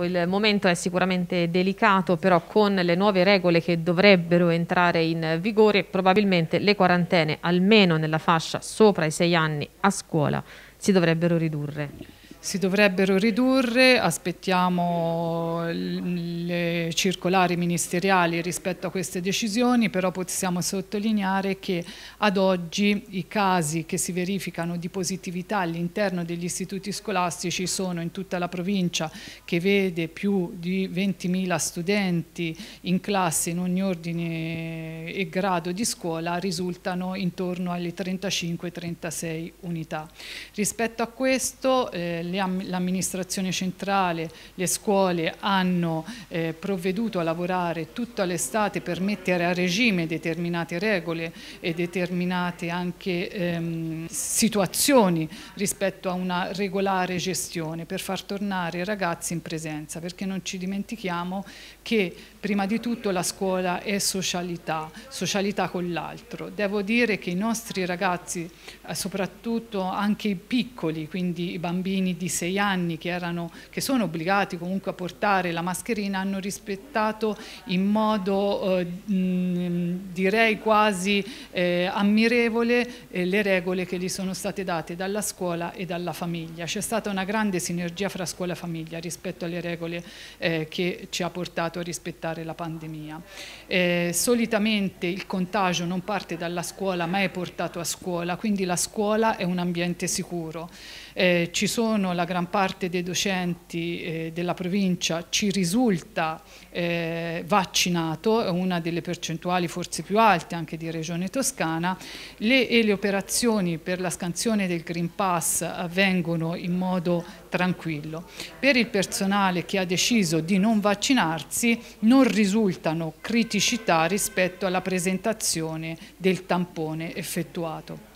Ecco, il momento è sicuramente delicato, però con le nuove regole che dovrebbero entrare in vigore, probabilmente le quarantene, almeno nella fascia sopra i sei anni a scuola, si dovrebbero ridurre si dovrebbero ridurre, aspettiamo circolari ministeriali rispetto a queste decisioni, però possiamo sottolineare che ad oggi i casi che si verificano di positività all'interno degli istituti scolastici sono in tutta la provincia che vede più di 20.000 studenti in classe in ogni ordine e grado di scuola, risultano intorno alle 35-36 unità. Rispetto a questo eh, l'amministrazione centrale, le scuole hanno eh, provveduto provveduto a lavorare tutta l'estate per mettere a regime determinate regole e determinate anche ehm, situazioni rispetto a una regolare gestione per far tornare i ragazzi in presenza perché non ci dimentichiamo che prima di tutto la scuola è socialità, socialità con l'altro. Devo dire che i nostri ragazzi, eh, soprattutto anche i piccoli, quindi i bambini di sei anni che, erano, che sono obbligati comunque a portare la mascherina, hanno rispettato rispettato in modo eh, direi quasi eh, ammirevole eh, le regole che gli sono state date dalla scuola e dalla famiglia. C'è stata una grande sinergia fra scuola e famiglia rispetto alle regole eh, che ci ha portato a rispettare la pandemia. Eh, solitamente il contagio non parte dalla scuola ma è portato a scuola, quindi la scuola è un ambiente sicuro. Eh, ci sono la gran parte dei docenti della provincia, ci risulta eh, vaccinato, una delle percentuali forse più alte anche di Regione Toscana, le, e le operazioni per la scansione del Green Pass avvengono in modo tranquillo. Per il personale che ha deciso di non vaccinarsi non risultano criticità rispetto alla presentazione del tampone effettuato.